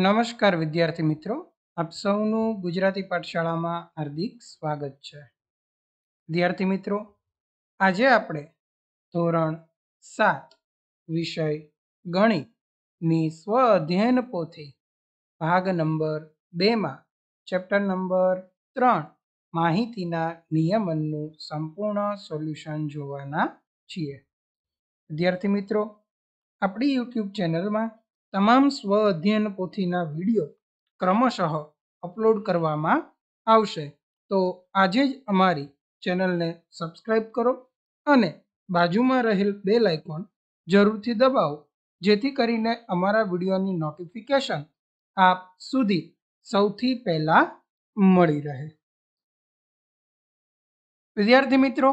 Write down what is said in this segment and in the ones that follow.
નમસ્કાર વિદ્યાર્થી મિત્રો આપ સૌનું ગુજરાતી પાઠશાળામાં હાર્દિક સ્વાગત છે વિદ્યાર્થી મિત્રો આજે આપણે ધોરણ સાત વિષય ગણિતની સ્વ અધ્યયન પોથી ભાગ નંબર બેમાં ચેપ્ટર નંબર ત્રણ માહિતીના નિયમનનું સંપૂર્ણ સોલ્યુશન જોવાના છીએ વિદ્યાર્થી મિત્રો આપણી યુટ્યુબ ચેનલમાં તમામ સ્વ અધ્યયન પોથીના વિડીયો ક્રમશઃ અપલોડ કરવામાં આવશે તો આજે જ અમારી ચેનલને સબસ્ક્રાઇબ કરો અને બાજુમાં રહેલ બે લાઇકોન જરૂરથી દબાવો જેથી કરીને અમારા વિડીયોની નોટિફિકેશન આપ સુધી સૌથી પહેલાં મળી રહે વિદ્યાર્થી મિત્રો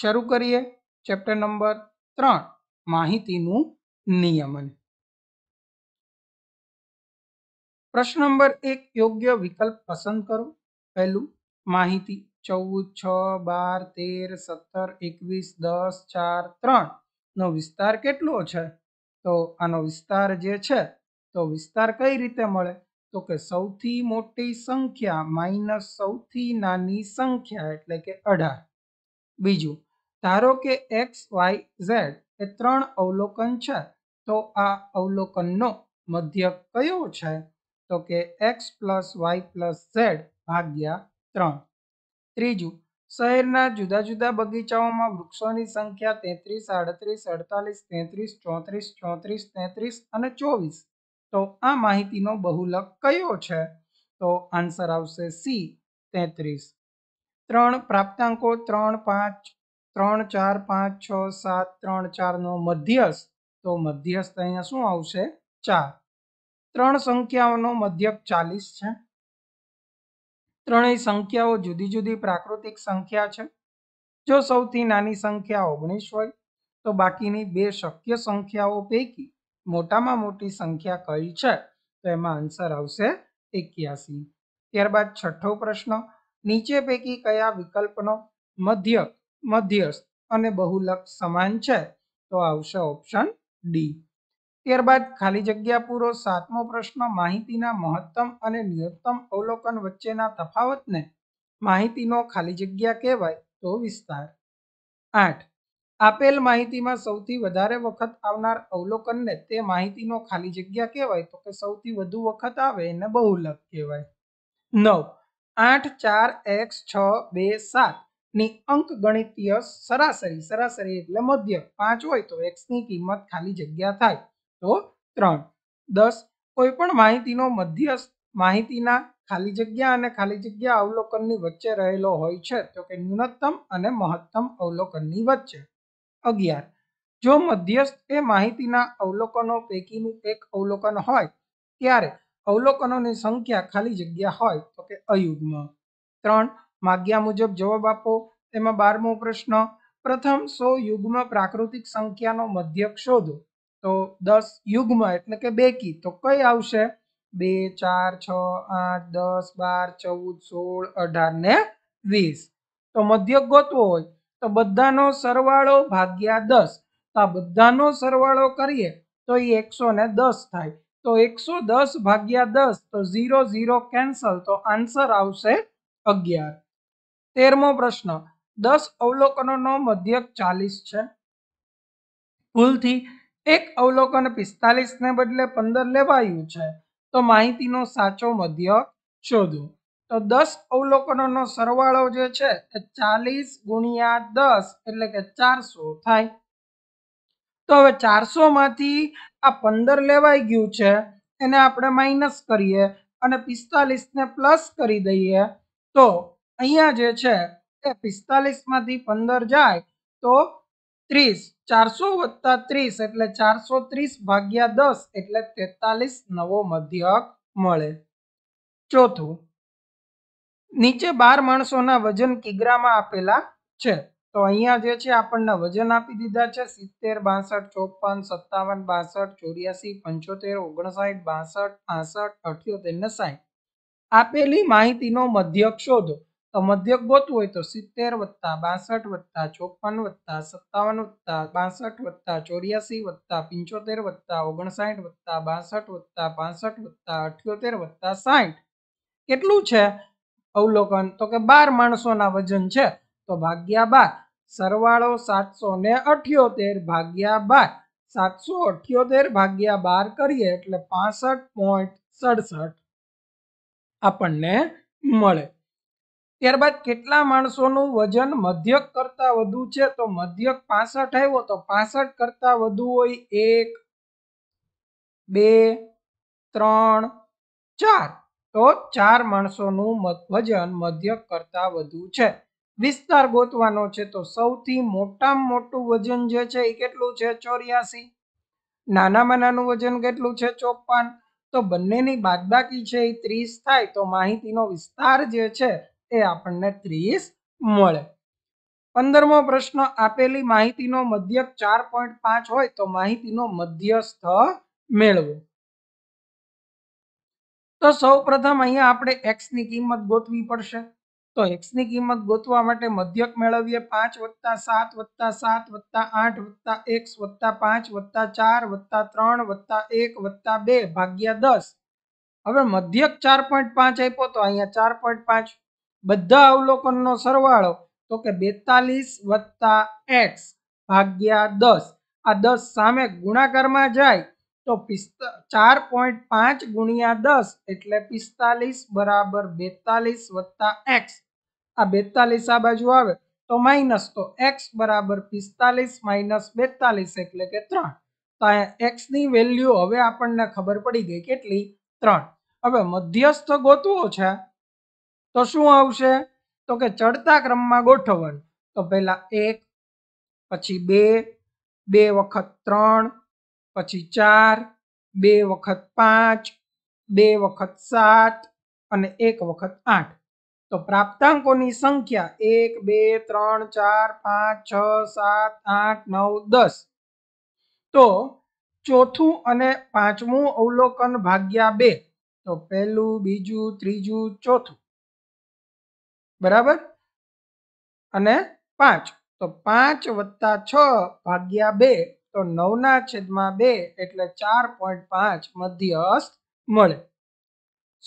શરૂ કરીએ ચેપ્ટર નંબર ત્રણ માહિતીનું નિયમન પ્રશ્ન નંબર એક યોગ્ય વિકલ્પ પસંદ કરો પહેલું માહિતી ચૌદ છ બાર તેર સત્તર એકવીસ દસ ચાર ત્રણ નો વિસ્તાર કેટલો છે તો આનો વિસ્તાર જે છે તો વિસ્તાર કઈ રીતે મળે તો કે સૌથી મોટી સંખ્યા માઇનસ સૌથી નાની સંખ્યા એટલે કે અઢાર બીજું ધારો કે એક્સ વાય ઝેડ એ ત્રણ અવલોકન છે તો આ અવલોકનનો મધ્ય કયો છે તો કે X plus Y plus Z ભાગ્યા ત્રણ ત્રીજું શહેરના જુદા જુદા બગીચાઓમાં વૃક્ષોની સંખ્યા તેત્રીસ આડત્રીસ અડતાલીસ તેત્રીસ ચોત્રીસ ચોત્રીસ તેત્રીસ અને ચોવીસ તો આ માહિતીનો બહુલક કયો છે તો આન્સર આવશે સી તેત્રીસ ત્રણ પ્રાપ્તાંકો ત્રણ પાંચ ત્રણ ચાર પાંચ છ સાત ત્રણ ચારનો મધ્યસ્થ તો મધ્યસ્થ અહીંયા શું આવશે ચાર ત્રણ સંખ્યાઓનો મધ્યક ચાલીસ છે ત્રણેય સંખ્યાઓ જુદી જુદી પ્રાકૃતિક સંખ્યા છે જો સૌથી નાની સંખ્યા ઓગણીસ હોય તો બાકીની બે શક્ય સંખ્યાઓ પૈકી મોટામાં મોટી સંખ્યા કઈ છે તો એમાં આન્સર આવશે એક્યાસી ત્યારબાદ છઠ્ઠો પ્રશ્ન નીચે પૈકી કયા વિકલ્પનો મધ્યક મધ્યસ્થ અને બહુલક સમાન છે તો આવશે ઓપ્શન ડી ત્યારબાદ ખાલી જગ્યા પૂરો સાતમો પ્રશ્ન માહિતીના મહત્તમ અને ન્યૂનતમ અવલોકન વચ્ચેના તફાવતને માહિતીનો ખાલી જગ્યા કહેવાય તો વિસ્તાર આઠ આપેલ માહિતીમાં સૌથી વધારે વખત આવનાર અવલોકનને તે માહિતીનો ખાલી જગ્યા કહેવાય તો કે સૌથી વધુ વખત આવે એને બહુલક કહેવાય નવ આઠ ચાર એક્સ છ બે સાત ની ગણિતીય સરાસરી સરાસરી એટલે મધ્ય પાંચ હોય તો એક્સની કિંમત ખાલી જગ્યા થાય તો ત્રણ દસ કોઈ પણ માહિતીનો મધ્યસ્થ માહિતીના ખાલી જગ્યા અને ખાલી જગ્યા અવલોકનની વચ્ચે રહેલો હોય છે તો કે ન્યૂનતમ અને મહત્તમ અવલોકનની વચ્ચે અગિયાર જો મધ્યસ્થ એ માહિતીના અવલોકનો પૈકીનું એક અવલોકન હોય ત્યારે અવલોકનોની સંખ્યા ખાલી જગ્યા હોય તો કે અયુગ્મ ત્રણ માગ્યા મુજબ જવાબ આપો તેમાં બારમો પ્રશ્ન પ્રથમ સો યુગ્મ પ્રાકૃતિક સંખ્યાનો મધ્યક શોધો તો દસ યુગ્મ એટલે કે બેકી તો કઈ આવશે બે ચાર છ આઠ દસ બાર ચૌદ સોળ અઢાર ને વીસ તો મધ્યક ગોતવો હોય તો બધાનો સરવાળો ભાગ્યા દસ તો આ બધાનો સરવાળો કરીએ તો એ એકસો ને દસ થાય તો એકસો દસ ભાગ્યા દસ તો ઝીરો ઝીરો કેન્સલ તો આન્સર આવશે અગિયાર તેરમો પ્રશ્ન દસ અવલોકનોનો મધ્યક ચાલીસ છે ભૂલથી એક અવલોકન પિસ્તાલીસને બદલે પંદર લેવાયું છે તો માહિતીનો સાચો મધ્ય શોધો તો દસ અવલોકનોનો સરવાળો જે છે એ ચાલીસ ગુણ્યા દસ એટલે કે ચારસો થાય તો હવે ચારસો માંથી આ પંદર લેવાઈ ગયું છે એને આપણે માઇનસ કરીએ અને પિસ્તાલીસને પ્લસ કરી દઈએ તો અહીંયા જે છે એ પિસ્તાલીસમાંથી પંદર જાય તો ત્રીસ ચારસો વત્તા ત્રીસ એટલે ચારસો ત્રીસ ભાગ્યા દસ એટલે તેતાલીસ નવો મધ્યક મળે ચોથું નીચે બાર માણસોના વજન કિગ્રામાં આપેલા છે તો અહીંયા જે છે આપણને વજન આપી દીધા છે સિત્તેર બાસઠ ચોપન સત્તાવન બાસઠ ચોર્યાસી પંચોતેર ઓગણસાઠ બાસઠ પાસઠ અઠ્યોતેર ને સાઠ આપેલી માહિતીનો મધ્યક શોધો તો મધ્યક ગોતવું હોય તો સિત્તેર વત્તા બાસઠ વત્તા ચોપન વત્તા સત્તાવન વત્તા બાસઠ વત્તા ચોર્યાસી વત્તા પંચોતેર વત્તા ઓગણસાઠ વત્તા બાસઠ વત્તા પાસઠ વત્તા અઠ્યોતેર વત્તા સાઠ કેટલું છે અવલોકન તો કે બાર માણસોના વજન છે તો ભાગ્યા બાર સરવાળો સાતસો ને અઠ્યોતેર ભાગ્યા બાર સાતસો અઠ્યોતેર ભાગ્યા બાર કરીએ એટલે પાસઠ પોઈન્ટ સડસઠ આપણને મળે ત્યારબાદ કેટલા માણસોનું વજન મધ્યક કરતાં વધુ છે તો મધ્યક પાસઠ આવ્યો તો પાસઠ કરતાં વધુ હોય એક બે ત્રણ ચાર તો ચાર માણસોનું વજન મધ્યક કરતાં વધુ છે વિસ્તાર ગોતવાનો છે તો સૌથી મોટામાં મોટું વજન જે છે એ કેટલું છે ચોર્યાસી નાનામાં નાનું વજન કેટલું છે ચોપન તો બંનેની બાદબાકી છે એ ત્રીસ થાય તો માહિતીનો વિસ્તાર જે છે એ આપણને ત્રીસ મળે પંદરમો પ્રશ્ન આપેલી માહિતીનો મધ્યક ચાર પોઈન્ટ પાંચ હોય તો માહિતીનો મધ્યસ્થ મેળવો તો સૌ પ્રથમ અહીંયા આપણે એક્સની કિંમત ગોતવી પડશે તો એક્સ ની કિંમત ગોતવા માટે મધ્યક મેળવીએ પાંચ વત્તા સાત વત્તા સાત વત્તા આઠ વત્તા એક્સ વત્તા પાંચ વત્તા ચાર વત્તા ત્રણ વત્તા એક વત્તા બે ભાગ્યા દસ હવે મધ્યક ચાર પોઈન્ટ પાંચ આપ્યો તો અહીંયા ચાર પોઈન્ટ પાંચ બધા અવલોકનનો સરવાળો તો કે બેતાલીસ વત્તા એક્સ ભાગ્યા દસ આ દસ સામે ગુણાકારમાં જાય તો પિસ્તા ચાર પોઈન્ટ પાંચ ગુણ્યા દસ એટલે પિસ્તાલીસ બરાબર બેતાલીસ વત્તા એક્સ આ બેતાલીસ આ બાજુ આવે તો માઇનસ તો એક્સ બરાબર પિસ્તાલીસ માઇનસ બેતાલીસ એટલે કે ત્રણ તો અહીંયા એક્સની વેલ્યુ હવે આપણને ખબર પડી ગઈ કેટલી ત્રણ હવે મધ્યસ્થ ગોતવો છે તો શું આવશે તો કે ચડતા ક્રમમાં ગોઠવણ તો પહેલાં એક પછી બે બે વખત ત્રણ પછી ચાર બે વખત પાંચ બે વખત સાત અને એક વખત આઠ તો પ્રાપ્તાંકોની સંખ્યા એક બે ત્રણ ચાર પાંચ છ સાત આઠ નવ દસ તો ચોથું અને પાંચમું અવલોકન ભાગ્યા બે તો પહેલું બીજું ત્રીજું ચોથું બરાબર અને પાંચ તો પાંચ વત્તા છ ભાગ્યા બે તો નવના છેદમાં બે એટલે ચાર પોઈન્ટ પાંચ મધ્યસ્થ મળે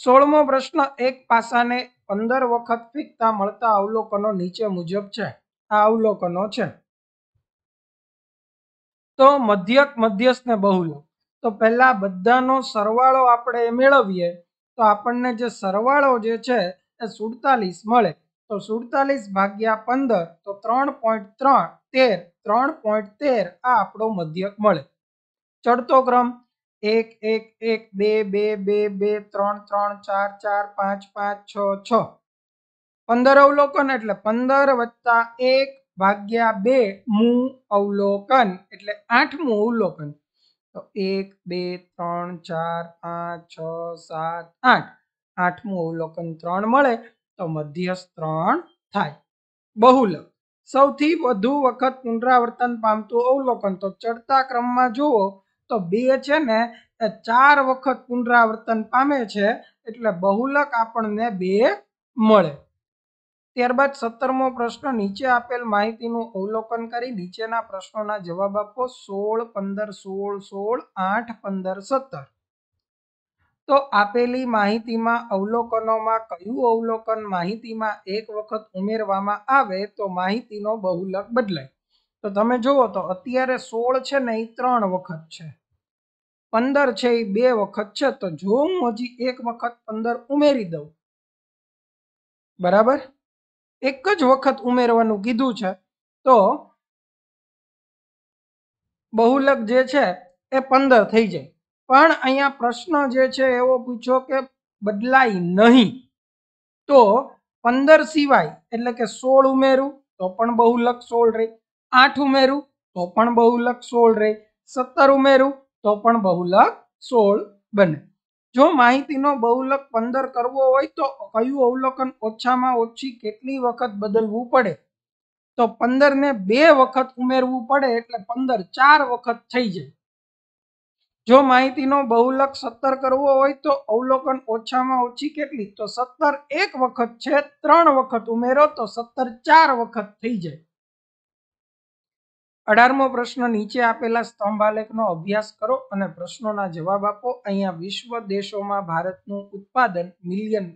સોળમો પ્રશ્ન એક પાસાને પંદર વખત ફીકતા મળતા અવલોકનો નીચે મુજબ છે આ અવલોકનો છે તો મધ્યક મધ્યસ્થ ને બહુલક તો પહેલા બધાનો સરવાળો આપણે મેળવીએ તો આપણને જે સરવાળો જે છે એ સુડતાલીસ મળે તો સુડતાલીસ ભાગ્યા પંદર તો ત્રણ પોઈન્ટ ત્રણ તેર ત્રણ પોઈન્ટ તેર આ આપણો મધ્યક મળે ચડતો ક્રમ એક એક એક બે બે બે બે ત્રણ ત્રણ ચાર ચાર પાંચ પાંચ છ છ પંદર અવલોકન એટલે પંદર વત્તા એક ભાગ્યા બે મુ અવલોકન એટલે આઠમું અવલોકન તો એક બે ત્રણ ચાર પાંચ છ સાત આઠ આઠમું અવલોકન ત્રણ મળે તો મધ્યસ્થ ત્રણ થાય બહુલક સૌથી વધુ વખત પુનરાવર્તન પામતું અવલોકન તો ચડતા ક્રમમાં જુઓ તો બે છે ને એ ચાર વખત પુનરાવર્તન પામે છે એટલે બહુલક આપણને બે મળે ત્યારબાદ સત્તરમો પ્રશ્ન નીચે આપેલ માહિતીનું અવલોકન કરી નીચેના પ્રશ્નોના જવાબ આપો સોળ પંદર સોળ સોળ આઠ પંદર સત્તર તો આપેલી માહિતીમાં અવલોકનોમાં કયું અવલોકન માહિતીમાં એક વખત ઉમેરવામાં આવે તો માહિતીનો બહુલક બદલાય તો તમે જુઓ તો અત્યારે સોળ છે ને એ ત્રણ વખત છે પંદર છે એ બે વખત છે તો જો હું હજી એક વખત પંદર ઉમેરી દઉં બરાબર એક જ વખત ઉમેરવાનું કીધું છે તો બહુલક જે છે એ પંદર થઈ જાય પણ અહીંયા પ્રશ્ન જે છે એવો પૂછ્યો કે બદલાય નહીં તો પંદર સિવાય એટલે કે સોળ ઉમેરું તો પણ બહુલક સોળ રહે આઠ ઉમેરું તો પણ બહુલક સોળ રહે સત્તર ઉમેરું તો પણ બહુલક સોળ બને જો માહિતીનો બહુલક પંદર કરવો હોય તો કયું અવલોકન ઓછામાં ઓછી કેટલી વખત બદલવું પડે તો પંદરને બે વખત ઉમેરવું પડે એટલે પંદર ચાર વખત થઈ જાય જો માહિતીનો બહુલક સત્તર કરવો હોય તો અવલોકન ઓછામાં ઓછી કેટલી તો સત્તર એક વખત છે ત્રણ વખત ઉમેરો તો સત્તર ચાર વખત થઈ જાય અઢારમો પ્રશ્ન નીચે આપેલા સ્તંભાલેખનો અભ્યાસ કરો અને પ્રશ્નોના જવાબ આપો અહીંયા વિશ્વ દેશોમાં ભારતનું ઉત્પાદન મિલિયન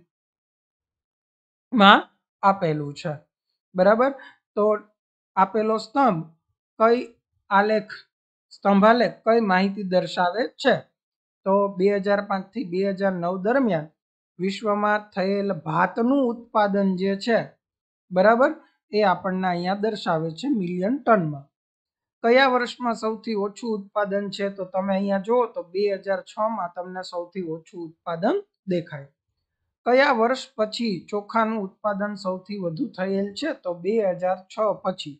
માં આપેલું છે બરાબર તો આપેલો સ્તંભ કઈ આલેખ સ્તંભાલે કઈ માહિતી દર્શાવે છે તો બે હજાર પાંચથી બે હજાર નવ દરમિયાન વિશ્વમાં થયેલ ભાતનું ઉત્પાદન જે છે બરાબર એ આપણને અહીંયા દર્શાવે છે મિલિયન ટનમાં કયા વર્ષમાં સૌથી ઓછું ઉત્પાદન છે તો તમે અહીંયા જુઓ તો બે હજાર છમાં તમને સૌથી ઓછું ઉત્પાદન દેખાય કયા વર્ષ પછી ચોખાનું ઉત્પાદન સૌથી વધુ થયેલ છે તો બે હજાર છ પછી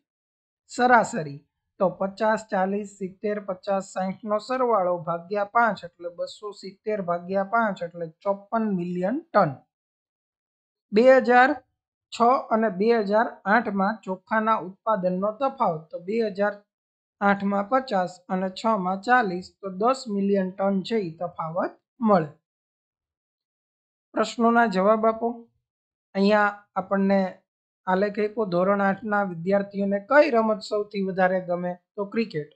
સરાસરી તો પચાસ ચાલીસ સિત્તેર પચાસ સાહીઠનો સરવાળો ભાગ્યા પાંચ એટલે બસો સિત્તેર ભાગ્યા પાંચ એટલે ચોપન મિલિયન ટન બે હજાર છ અને બે હજાર આઠમાં ચોખાના ઉત્પાદનનો તફાવત તો બે હજાર આઠમાં પચાસ અને છમાં ચાલીસ તો દસ મિલિયન ટન છે એ તફાવત મળે પ્રશ્નોના જવાબ આપો અહીંયા આપણને આ લેખકો ધોરણ આઠના વિદ્યાર્થીઓને કઈ રમત સૌથી વધારે ગમે તો ક્રિકેટ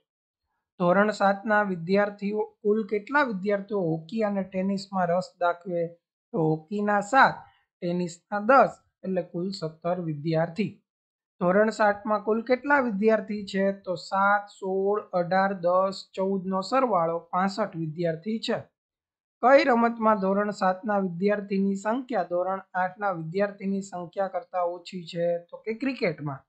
ધોરણ સાતના વિદ્યાર્થીઓ કુલ કેટલા વિદ્યાર્થીઓ હોકી અને ટેનિસમાં રસ દાખવે તો હોકીના સાત ટેનિસના દસ એટલે કુલ સત્તર વિદ્યાર્થી ધોરણ સાતમાં કુલ કેટલા વિદ્યાર્થી છે તો સાત સોળ અઢાર દસ ચૌદનો સરવાળો પાસઠ વિદ્યાર્થી છે કઈ રમતમાં ધોરણ સાતના વિદ્યાર્થીની સંખ્યા ધોરણ આઠના વિદ્યાર્થીની સંખ્યા કરતાં ઓછી છે તો કે ક્રિકેટમાં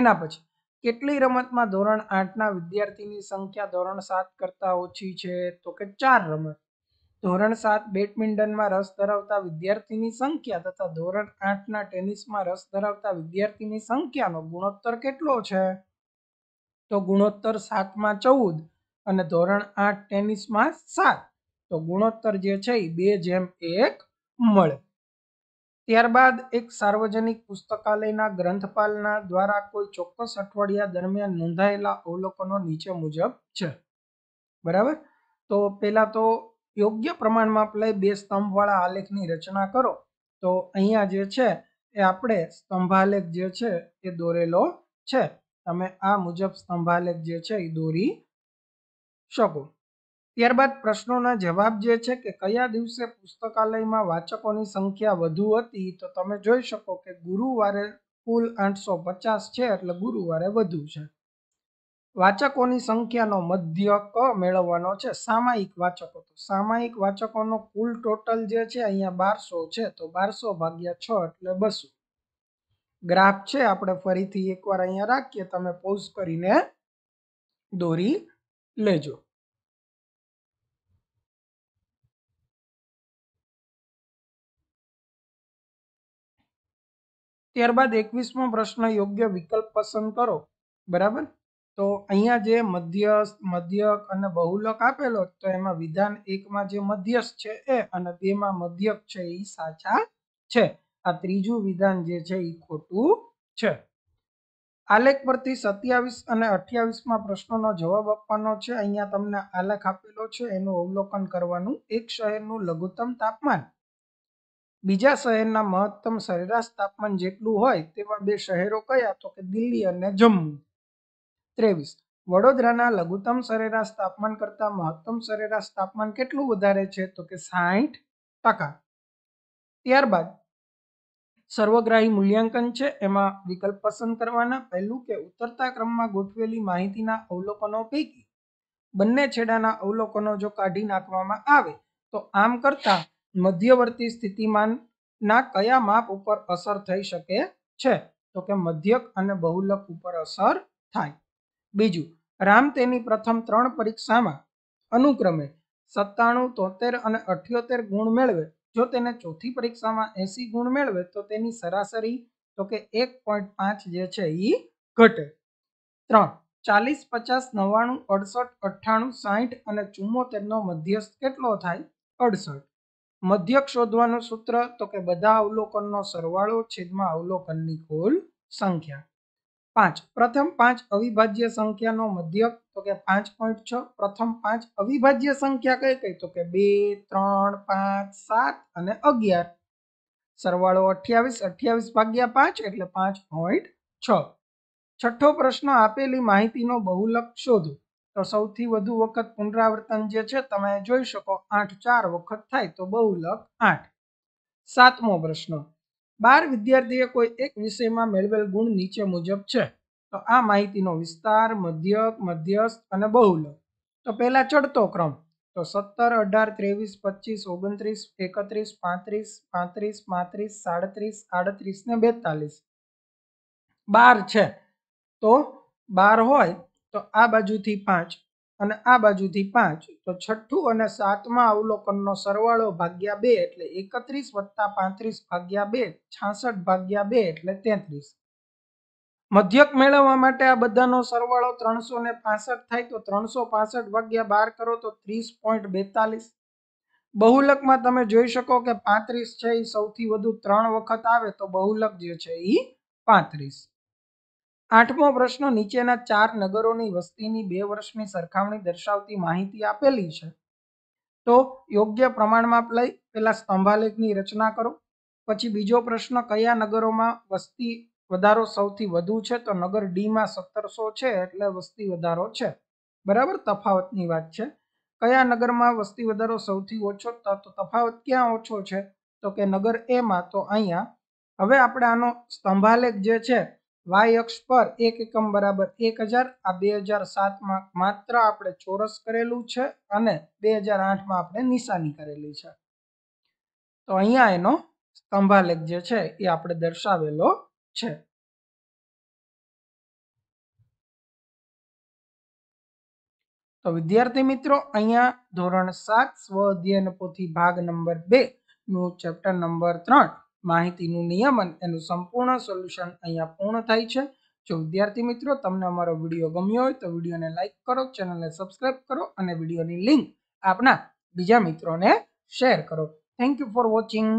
એના પછી કેટલી રમતમાં ધોરણ આઠના વિદ્યાર્થીની સંખ્યા ધોરણ સાત કરતાં ઓછી છે તો કે ચાર રમત ધોરણ સાત બેડમિન્ટનમાં રસ ધરાવતા વિદ્યાર્થીની સંખ્યા તથા ધોરણ આઠના ટેનિસમાં રસ ધરાવતા વિદ્યાર્થીની સંખ્યાનો ગુણોત્તર કેટલો છે તો ગુણોત્તર સાતમાં ચૌદ અને ધોરણ આઠ ટેનિસમાં સાત તો ગુણોત્તર જે છે એ બે જેમ એક મળે ત્યારબાદ એક સાર્વજનિક પુસ્તકાલયના ગ્રંથપાલના દ્વારા કોઈ ચોક્કસ અઠવાડિયા દરમિયાન નોંધાયેલા અવલોકનો નીચે મુજબ છે બરાબર તો પહેલા તો યોગ્ય પ્રમાણમાં લઈ બે સ્તંભવાળા આલેખની રચના કરો તો અહીંયા જે છે એ આપણે સ્તંભાલેખ જે છે એ દોરેલો છે તમે આ મુજબ સ્તંભાલેખ જે છે એ દોરી શકો ત્યારબાદ પ્રશ્નોના જવાબ જે છે કે કયા દિવસે પુસ્તકાલયમાં વાચકોની સંખ્યા વધુ હતી તો તમે જોઈ શકો કે ગુરુવારે કુલ આઠસો પચાસ છે એટલે ગુરુવારે વધુ છે વાચકોની સંખ્યાનો મધ્ય ક મેળવવાનો છે સામાયિક વાચકો તો સામાયિક વાચકોનો કુલ ટોટલ જે છે અહીંયા બારસો છે તો બારસો ભાગ્યા છ એટલે બસો ગ્રાફ છે આપણે ફરીથી એકવાર અહીંયા રાખીએ તમે પોઝ કરીને દોરી લેજો ત્યારબાદ એકવીસમો પ્રશ્ન યોગ્ય વિકલ્પ પસંદ કરો બરાબર તો અહીંયા જે મધ્યસ્થ મધ્યક અને બહુલક આપેલો તો એમાં વિધાન એકમાં જે મધ્યસ્થ છે એ અને બેમાં મધ્યક છે એ સાચા છે આ ત્રીજું વિધાન જે છે એ ખોટું છે આલેખ પરથી સત્યાવીસ અને અઠ્યાવીસમાં પ્રશ્નોનો જવાબ આપવાનો છે અહીંયા તમને આલેખ આપેલો છે એનું અવલોકન કરવાનું એક શહેરનું લઘુત્તમ તાપમાન બીજા શહેરના મહત્તમ સરેરાશ તાપમાન જેટલું હોય તેવા બે શહેરો કયા તો કે દિલ્હી અને જમ્મુ ત્રેવીસ વડોદરાના લઘુત્તમ સરેરાશ તાપમાન કરતાં મહત્તમ સરેરાશ તાપમાન કેટલું વધારે છે તો કે સાઠ ટકા ત્યારબાદ સર્વગ્રાહી મૂલ્યાંકન છે એમાં વિકલ્પ પસંદ કરવાના પહેલું કે ઉતરતા ક્રમમાં ગોઠવેલી માહિતીના અવલોકનો પૈકી બંને છેડાના અવલોકનો જો કાઢી નાખવામાં આવે તો આમ કરતાં મધ્યવર્તી સ્થિતિમાનના કયા માપ ઉપર અસર થઈ શકે છે તો કે મધ્યક અને બહુલક ઉપર અસર થાય બીજું રામ તેની પ્રથમ ત્રણ પરીક્ષામાં અનુક્રમે સત્તાણું તોતેર અને અઠ્યોતેર ગુણ મેળવે જો તેને ચોથી પરીક્ષામાં એસી ગુણ મેળવે તો તેની સરાસરી તો કે એક પોઈન્ટ પાંચ જે છે એ ઘટે ત્રણ ચાલીસ પચાસ નવ્વાણું અડસઠ અઠ્ઠાણું સાહીઠ અને ચુમ્મોતેરનો મધ્યસ્થ કેટલો થાય અડસઠ મધ્યક શોધવાનું સૂત્ર તો કે બધા અવલોકનનો સરવાળો છેદમાં અવલોકનની કુલ સંખ્યા પાંચ પ્રથમ પાંચ અવિભાજ્ય સંખ્યાનો મધ્યક તો કે પાંચ પોઈન્ટ છ પ્રથમ પાંચ અવિભાજ્ય સંખ્યા કઈ કઈ તો કે બે ત્રણ પાંચ સાત અને અગિયાર સરવાળો અઠ્યાવીસ અઠ્યાવીસ ભાગ્યા પાંચ એટલે પાંચ પોઈન્ટ છ છઠ્ઠો પ્રશ્ન આપેલી માહિતીનો બહુલક શોધો તો સૌથી વધુ વખત પુનરાવર્તન જે છે તમે જોઈ શકો આઠ ચાર વખત થાય તો બહુ બહુલક આઠ સાતમો પ્રશ્ન બાર વિદ્યાર્થીએ કોઈ એક વિષયમાં મેળવેલ ગુણ નીચે મુજબ છે તો આ માહિતીનો વિસ્તાર મધ્યક મધ્યસ્થ અને બહુલક તો પહેલા ચડતો ક્રમ તો સત્તર અઢાર ત્રેવીસ પચીસ ઓગણત્રીસ એકત્રીસ પાંત્રીસ પાંત્રીસ પાંત્રીસ સાડત્રીસ આડત્રીસ ને બેતાલીસ બાર છે તો બાર હોય તો આ બાજુથી પાંચ અને આ બાજુથી પાંચ તો છઠ્ઠું અને સાતમા અવલોકનનો સરવાળો ભાગ્યા બે એટલે એકત્રીસ વત્તા પાંત્રીસ ભાગ્યા બે છાસઠ ભાગ્યા બે એટલે તેત્રીસ મધ્યક મેળવવા માટે આ બધાનો સરવાળો ત્રણસો ને પાસઠ થાય તો ત્રણસો પાસઠ ભાગ્યા બાર કરો તો ત્રીસ પોઈન્ટ બેતાલીસ બહુલકમાં તમે જોઈ શકો કે પાંત્રીસ છે એ સૌથી વધુ ત્રણ વખત આવે તો બહુલક જે છે એ પાંત્રીસ આઠમો પ્રશ્ન નીચેના ચાર નગરોની વસ્તીની બે વર્ષની સરખામણી દર્શાવતી માહિતી આપેલી છે તો યોગ્ય પ્રમાણમાં લઈ પહેલા સ્તંભાલેખની રચના કરો પછી બીજો પ્રશ્ન કયા નગરોમાં વસ્તી વધારો સૌથી વધુ છે તો નગર ડીમાં સત્તરસો છે એટલે વસ્તી વધારો છે બરાબર તફાવતની વાત છે કયા નગરમાં વસ્તી વધારો સૌથી ઓછો તો તફાવત ક્યાં ઓછો છે તો કે નગર એમાં તો અહીંયા હવે આપણે આનો સ્તંભાલેખ જે છે વાય અક્ષ પર એક એકમ બરાબર એક હજાર આ બે હજાર સાતમાં માત્ર આપણે ચોરસ કરેલું છે અને બે હજાર આઠમાં આપણે નિશાની કરેલી છે તો અહીંયા એનો સ્તંભાલેખ જે છે એ આપણે દર્શાવેલો છે તો વિદ્યાર્થી મિત્રો અહીંયા ધોરણ સાત સ્વ અધ્યયન પોથી ભાગ નંબર બે નું ચેપ્ટર નંબર ત્રણ માહિતીનું નિયમન એનું સંપૂર્ણ સોલ્યુશન અહીંયા પૂર્ણ થાય છે જો વિદ્યાર્થી મિત્રો તમને અમારો વિડીયો ગમ્યો હોય તો વિડીયોને લાઇક કરો ચેનલને સબસ્ક્રાઇબ કરો અને વિડીયોની લિંક આપના બીજા મિત્રોને શેર કરો થેન્ક યુ ફોર વોચિંગ